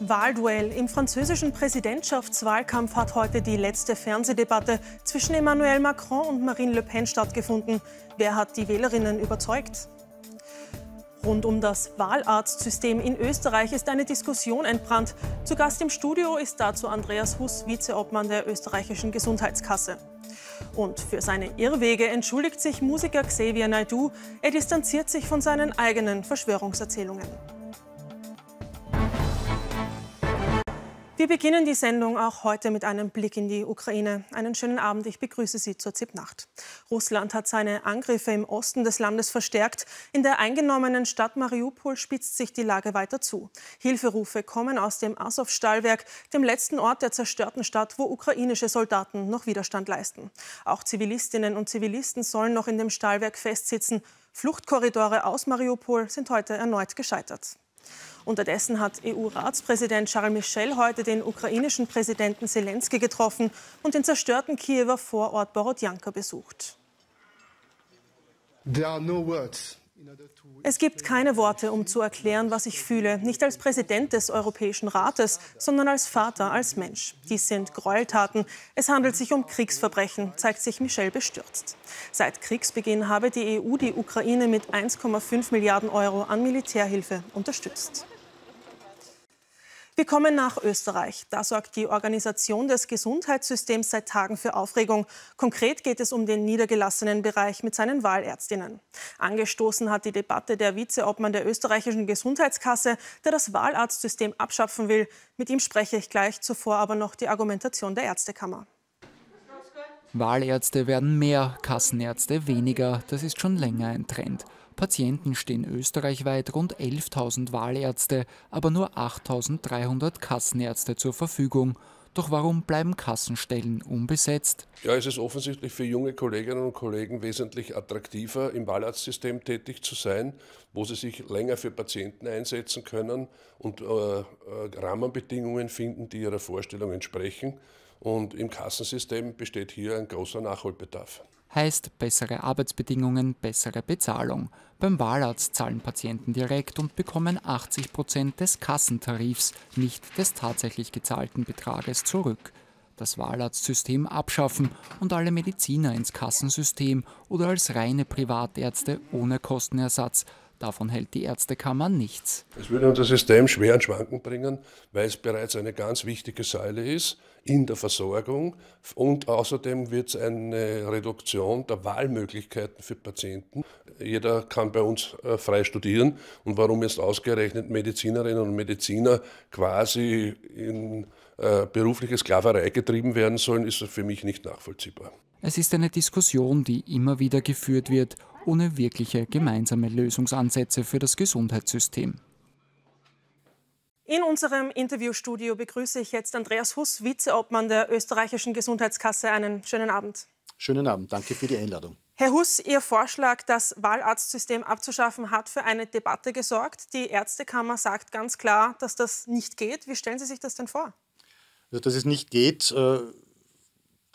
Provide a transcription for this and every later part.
Wahlduell. Im französischen Präsidentschaftswahlkampf hat heute die letzte Fernsehdebatte zwischen Emmanuel Macron und Marine Le Pen stattgefunden. Wer hat die Wählerinnen überzeugt? Rund um das Wahlarztsystem in Österreich ist eine Diskussion entbrannt. Zu Gast im Studio ist dazu Andreas Huss, Vizeobmann der österreichischen Gesundheitskasse. Und für seine Irrwege entschuldigt sich Musiker Xavier Naidoo. Er distanziert sich von seinen eigenen Verschwörungserzählungen. Wir beginnen die Sendung auch heute mit einem Blick in die Ukraine. Einen schönen Abend, ich begrüße Sie zur ZIP-Nacht. Russland hat seine Angriffe im Osten des Landes verstärkt. In der eingenommenen Stadt Mariupol spitzt sich die Lage weiter zu. Hilferufe kommen aus dem Azov-Stahlwerk, dem letzten Ort der zerstörten Stadt, wo ukrainische Soldaten noch Widerstand leisten. Auch Zivilistinnen und Zivilisten sollen noch in dem Stahlwerk festsitzen. Fluchtkorridore aus Mariupol sind heute erneut gescheitert. Unterdessen hat EU-Ratspräsident Charles Michel heute den ukrainischen Präsidenten Zelensky getroffen und den zerstörten Kiewer Vorort Borodjanka besucht. There are no words es gibt keine Worte, um zu erklären, was ich fühle, nicht als Präsident des Europäischen Rates, sondern als Vater, als Mensch. Dies sind Gräueltaten. Es handelt sich um Kriegsverbrechen, zeigt sich Michel bestürzt. Seit Kriegsbeginn habe die EU die Ukraine mit 1,5 Milliarden Euro an Militärhilfe unterstützt. Wir kommen nach Österreich. Da sorgt die Organisation des Gesundheitssystems seit Tagen für Aufregung. Konkret geht es um den niedergelassenen Bereich mit seinen Wahlärztinnen. Angestoßen hat die Debatte der Vizeobmann der österreichischen Gesundheitskasse, der das Wahlarztsystem abschaffen will. Mit ihm spreche ich gleich, zuvor aber noch die Argumentation der Ärztekammer. Wahlärzte werden mehr, Kassenärzte weniger. Das ist schon länger ein Trend. Patienten stehen österreichweit rund 11.000 Wahlärzte, aber nur 8.300 Kassenärzte zur Verfügung. Doch warum bleiben Kassenstellen unbesetzt? Ja, es ist offensichtlich für junge Kolleginnen und Kollegen wesentlich attraktiver, im Wahlarztsystem tätig zu sein, wo sie sich länger für Patienten einsetzen können und äh, äh Rahmenbedingungen finden, die ihrer Vorstellung entsprechen. Und im Kassensystem besteht hier ein großer Nachholbedarf. Heißt bessere Arbeitsbedingungen, bessere Bezahlung. Beim Wahlarzt zahlen Patienten direkt und bekommen 80 Prozent des Kassentarifs, nicht des tatsächlich gezahlten Betrages zurück. Das Wahlarztsystem abschaffen und alle Mediziner ins Kassensystem oder als reine Privatärzte ohne Kostenersatz Davon hält die Ärztekammer nichts. Es würde unser System schwer in Schwanken bringen, weil es bereits eine ganz wichtige Säule ist in der Versorgung. Und außerdem wird es eine Reduktion der Wahlmöglichkeiten für Patienten. Jeder kann bei uns äh, frei studieren. Und warum jetzt ausgerechnet Medizinerinnen und Mediziner quasi in äh, berufliche Sklaverei getrieben werden sollen, ist für mich nicht nachvollziehbar. Es ist eine Diskussion, die immer wieder geführt wird, ohne wirkliche gemeinsame Lösungsansätze für das Gesundheitssystem. In unserem Interviewstudio begrüße ich jetzt Andreas Huss, Vizeobmann der österreichischen Gesundheitskasse. Einen schönen Abend. Schönen Abend, danke für die Einladung. Herr Huss, Ihr Vorschlag, das Wahlarztsystem abzuschaffen, hat für eine Debatte gesorgt. Die Ärztekammer sagt ganz klar, dass das nicht geht. Wie stellen Sie sich das denn vor? Also, dass es nicht geht, äh,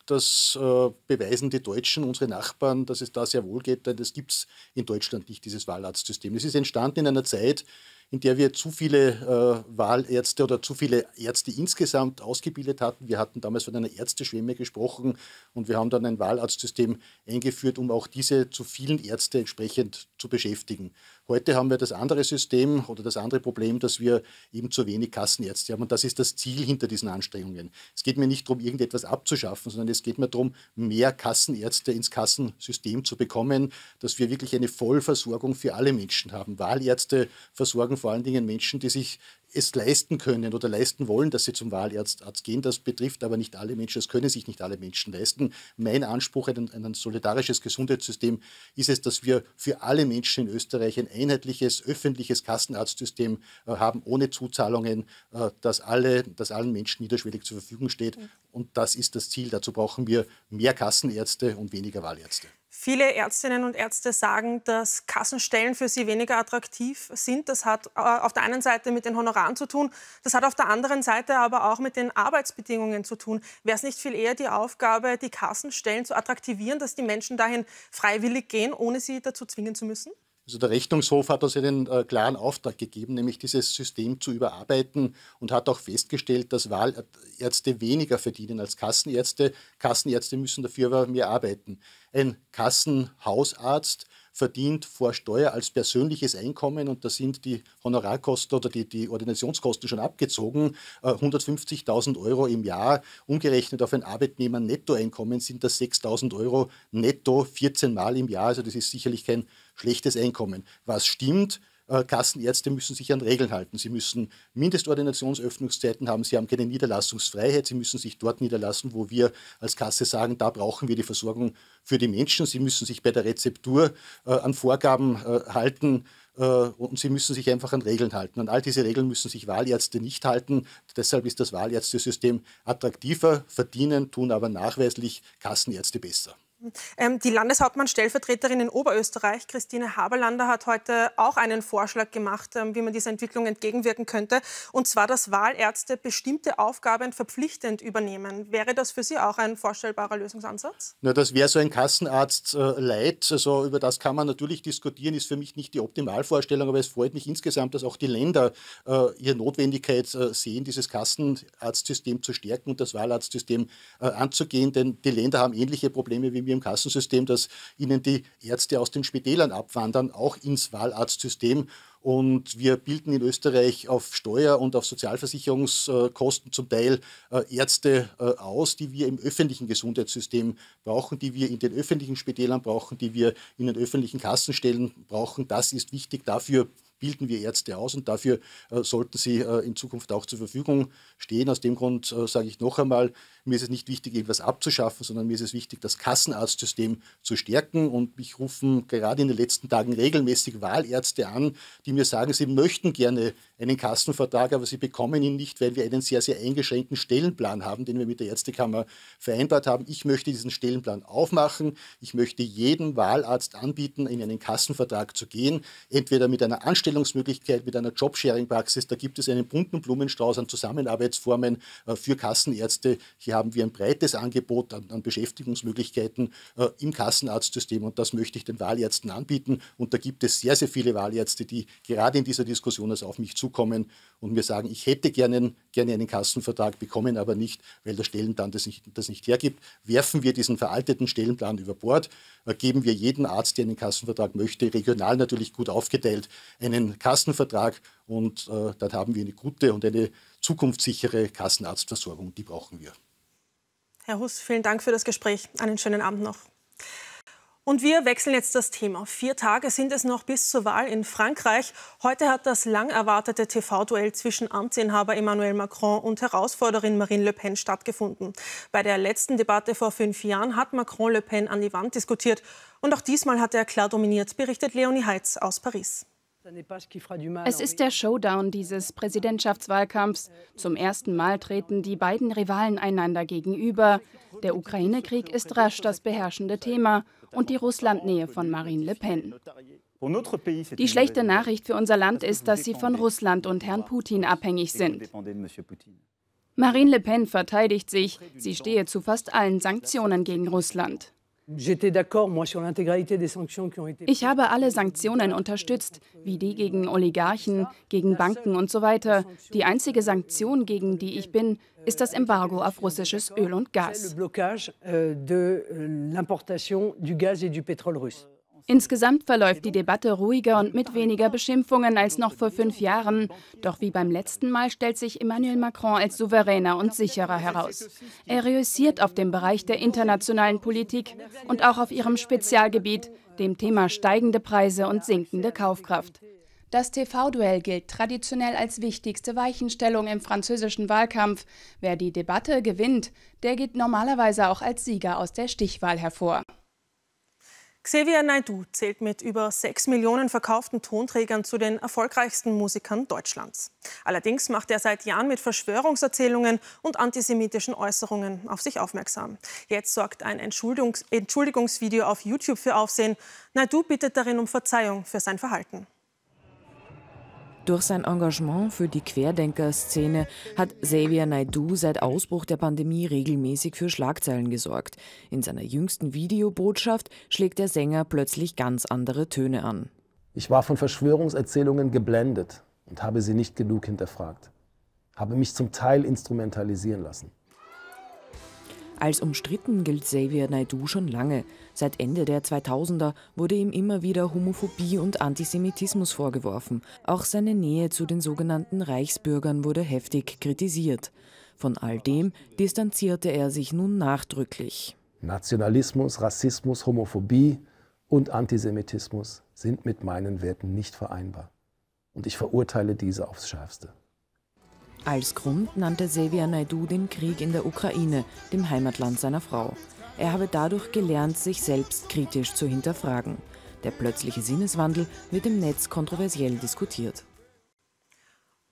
das äh, beweisen die Deutschen, unsere Nachbarn, dass es da sehr wohl geht, denn das gibt es in Deutschland nicht, dieses Wahlarztsystem. Es ist entstanden in einer Zeit, in der wir zu viele äh, Wahlärzte oder zu viele Ärzte insgesamt ausgebildet hatten. Wir hatten damals von einer Ärzteschwemme gesprochen und wir haben dann ein Wahlarztsystem eingeführt, um auch diese zu vielen Ärzte entsprechend zu beschäftigen. Heute haben wir das andere System oder das andere Problem, dass wir eben zu wenig Kassenärzte haben. Und das ist das Ziel hinter diesen Anstrengungen. Es geht mir nicht darum, irgendetwas abzuschaffen, sondern es geht mir darum, mehr Kassenärzte ins Kassensystem zu bekommen, dass wir wirklich eine Vollversorgung für alle Menschen haben. Wahlärzte versorgen vor allen Dingen Menschen, die sich es leisten können oder leisten wollen, dass sie zum Wahlarzt Arzt gehen. Das betrifft aber nicht alle Menschen, das können sich nicht alle Menschen leisten. Mein Anspruch an ein, ein solidarisches Gesundheitssystem ist es, dass wir für alle Menschen in Österreich ein einheitliches, öffentliches Kassenarztsystem äh, haben, ohne Zuzahlungen, äh, das, alle, das allen Menschen niederschwellig zur Verfügung steht. Mhm. Und das ist das Ziel. Dazu brauchen wir mehr Kassenärzte und weniger Wahlärzte. Viele Ärztinnen und Ärzte sagen, dass Kassenstellen für sie weniger attraktiv sind. Das hat äh, auf der einen Seite mit den Honoraren zu tun, das hat auf der anderen Seite aber auch mit den Arbeitsbedingungen zu tun. Wäre es nicht viel eher die Aufgabe, die Kassenstellen zu attraktivieren, dass die Menschen dahin freiwillig gehen, ohne sie dazu zwingen zu müssen? Also der Rechnungshof hat uns einen äh, klaren Auftrag gegeben, nämlich dieses System zu überarbeiten und hat auch festgestellt, dass Wahlärzte weniger verdienen als Kassenärzte. Kassenärzte müssen dafür aber mehr arbeiten. Ein Kassenhausarzt verdient vor Steuer als persönliches Einkommen, und da sind die Honorarkosten oder die, die Ordinationskosten schon abgezogen, 150.000 äh, Euro im Jahr. Umgerechnet auf ein Arbeitnehmer-Nettoeinkommen sind das 6.000 Euro netto 14 Mal im Jahr. Also das ist sicherlich kein schlechtes Einkommen. Was stimmt? Äh, Kassenärzte müssen sich an Regeln halten. Sie müssen Mindestordinationsöffnungszeiten haben, sie haben keine Niederlassungsfreiheit, sie müssen sich dort niederlassen, wo wir als Kasse sagen, da brauchen wir die Versorgung für die Menschen. Sie müssen sich bei der Rezeptur äh, an Vorgaben äh, halten äh, und sie müssen sich einfach an Regeln halten. An all diese Regeln müssen sich Wahlärzte nicht halten. Deshalb ist das Wahlärztesystem attraktiver, verdienen, tun aber nachweislich Kassenärzte besser. Ähm, die Landeshauptmann-Stellvertreterin in Oberösterreich, Christine Haberlander, hat heute auch einen Vorschlag gemacht, ähm, wie man dieser Entwicklung entgegenwirken könnte. Und zwar, dass Wahlärzte bestimmte Aufgaben verpflichtend übernehmen. Wäre das für Sie auch ein vorstellbarer Lösungsansatz? Na, das wäre so ein Kassenarzt-Leid. Äh, also über das kann man natürlich diskutieren, ist für mich nicht die Optimalvorstellung, aber es freut mich insgesamt, dass auch die Länder äh, ihre Notwendigkeit äh, sehen, dieses Kassenarztsystem zu stärken und das Wahlarztsystem äh, anzugehen. Denn die Länder haben ähnliche Probleme wie wir wir im Kassensystem, dass Ihnen die Ärzte aus den Spitälern abwandern, auch ins Wahlarztsystem. Und wir bilden in Österreich auf Steuer- und auf Sozialversicherungskosten zum Teil äh, Ärzte äh, aus, die wir im öffentlichen Gesundheitssystem brauchen, die wir in den öffentlichen Spitälern brauchen, die wir in den öffentlichen Kassenstellen brauchen. Das ist wichtig dafür, bilden wir Ärzte aus und dafür äh, sollten sie äh, in Zukunft auch zur Verfügung stehen. Aus dem Grund äh, sage ich noch einmal, mir ist es nicht wichtig, irgendwas abzuschaffen, sondern mir ist es wichtig, das Kassenarztsystem zu stärken. Und mich rufen gerade in den letzten Tagen regelmäßig Wahlärzte an, die mir sagen, sie möchten gerne einen Kassenvertrag, aber sie bekommen ihn nicht, weil wir einen sehr, sehr eingeschränkten Stellenplan haben, den wir mit der Ärztekammer vereinbart haben. Ich möchte diesen Stellenplan aufmachen. Ich möchte jedem Wahlarzt anbieten, in einen Kassenvertrag zu gehen, entweder mit einer Anstellung Anstellungsmöglichkeit mit einer Jobsharing-Praxis. Da gibt es einen bunten Blumenstrauß an Zusammenarbeitsformen äh, für Kassenärzte. Hier haben wir ein breites Angebot an, an Beschäftigungsmöglichkeiten äh, im Kassenarztsystem und das möchte ich den Wahlärzten anbieten. Und da gibt es sehr, sehr viele Wahlärzte, die gerade in dieser Diskussion also auf mich zukommen und mir sagen, ich hätte gerne, gerne einen Kassenvertrag bekommen, aber nicht, weil der Stellenplan das nicht, das nicht hergibt. Werfen wir diesen veralteten Stellenplan über Bord, äh, geben wir jedem Arzt, der einen Kassenvertrag möchte, regional natürlich gut aufgeteilt, einen einen Kassenvertrag und äh, dann haben wir eine gute und eine zukunftssichere Kassenarztversorgung. Die brauchen wir. Herr Huss, vielen Dank für das Gespräch. Einen schönen Abend noch. Und wir wechseln jetzt das Thema. Vier Tage sind es noch bis zur Wahl in Frankreich. Heute hat das lang erwartete TV-Duell zwischen Amtsinhaber Emmanuel Macron und Herausforderin Marine Le Pen stattgefunden. Bei der letzten Debatte vor fünf Jahren hat Macron Le Pen an die Wand diskutiert. Und auch diesmal hat er klar dominiert, berichtet Leonie Heitz aus Paris. Es ist der Showdown dieses Präsidentschaftswahlkampfs. Zum ersten Mal treten die beiden Rivalen einander gegenüber. Der Ukraine-Krieg ist rasch das beherrschende Thema und die Russlandnähe von Marine Le Pen. Die schlechte Nachricht für unser Land ist, dass sie von Russland und Herrn Putin abhängig sind. Marine Le Pen verteidigt sich, sie stehe zu fast allen Sanktionen gegen Russland. Ich habe alle Sanktionen unterstützt, wie die gegen Oligarchen, gegen Banken und so weiter. Die einzige Sanktion, gegen die ich bin, ist das Embargo auf russisches Öl und Gas. Insgesamt verläuft die Debatte ruhiger und mit weniger Beschimpfungen als noch vor fünf Jahren. Doch wie beim letzten Mal stellt sich Emmanuel Macron als souveräner und sicherer heraus. Er reüssiert auf dem Bereich der internationalen Politik und auch auf ihrem Spezialgebiet, dem Thema steigende Preise und sinkende Kaufkraft. Das TV-Duell gilt traditionell als wichtigste Weichenstellung im französischen Wahlkampf. Wer die Debatte gewinnt, der geht normalerweise auch als Sieger aus der Stichwahl hervor. Xavier Naidu zählt mit über 6 Millionen verkauften Tonträgern zu den erfolgreichsten Musikern Deutschlands. Allerdings macht er seit Jahren mit Verschwörungserzählungen und antisemitischen Äußerungen auf sich aufmerksam. Jetzt sorgt ein Entschuldigungs Entschuldigungsvideo auf YouTube für Aufsehen. Naidu bittet darin um Verzeihung für sein Verhalten. Durch sein Engagement für die Querdenker-Szene hat Xavier Naidu seit Ausbruch der Pandemie regelmäßig für Schlagzeilen gesorgt. In seiner jüngsten Videobotschaft schlägt der Sänger plötzlich ganz andere Töne an. Ich war von Verschwörungserzählungen geblendet und habe sie nicht genug hinterfragt. Habe mich zum Teil instrumentalisieren lassen. Als umstritten gilt Xavier Naidu schon lange. Seit Ende der 2000er wurde ihm immer wieder Homophobie und Antisemitismus vorgeworfen. Auch seine Nähe zu den sogenannten Reichsbürgern wurde heftig kritisiert. Von all dem distanzierte er sich nun nachdrücklich. Nationalismus, Rassismus, Homophobie und Antisemitismus sind mit meinen Werten nicht vereinbar. Und ich verurteile diese aufs Schärfste. Als Grund nannte Sevier Naidu den Krieg in der Ukraine, dem Heimatland seiner Frau. Er habe dadurch gelernt, sich selbst kritisch zu hinterfragen. Der plötzliche Sinneswandel wird im Netz kontroversiell diskutiert.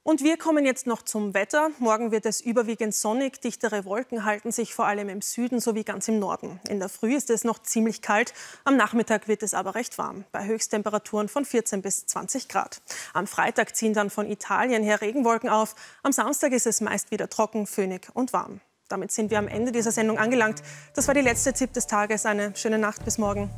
Und wir kommen jetzt noch zum Wetter. Morgen wird es überwiegend sonnig. Dichtere Wolken halten sich vor allem im Süden sowie ganz im Norden. In der Früh ist es noch ziemlich kalt. Am Nachmittag wird es aber recht warm, bei Höchsttemperaturen von 14 bis 20 Grad. Am Freitag ziehen dann von Italien her Regenwolken auf. Am Samstag ist es meist wieder trocken, föhnig und warm. Damit sind wir am Ende dieser Sendung angelangt. Das war die letzte Tipp des Tages. Eine schöne Nacht, bis morgen.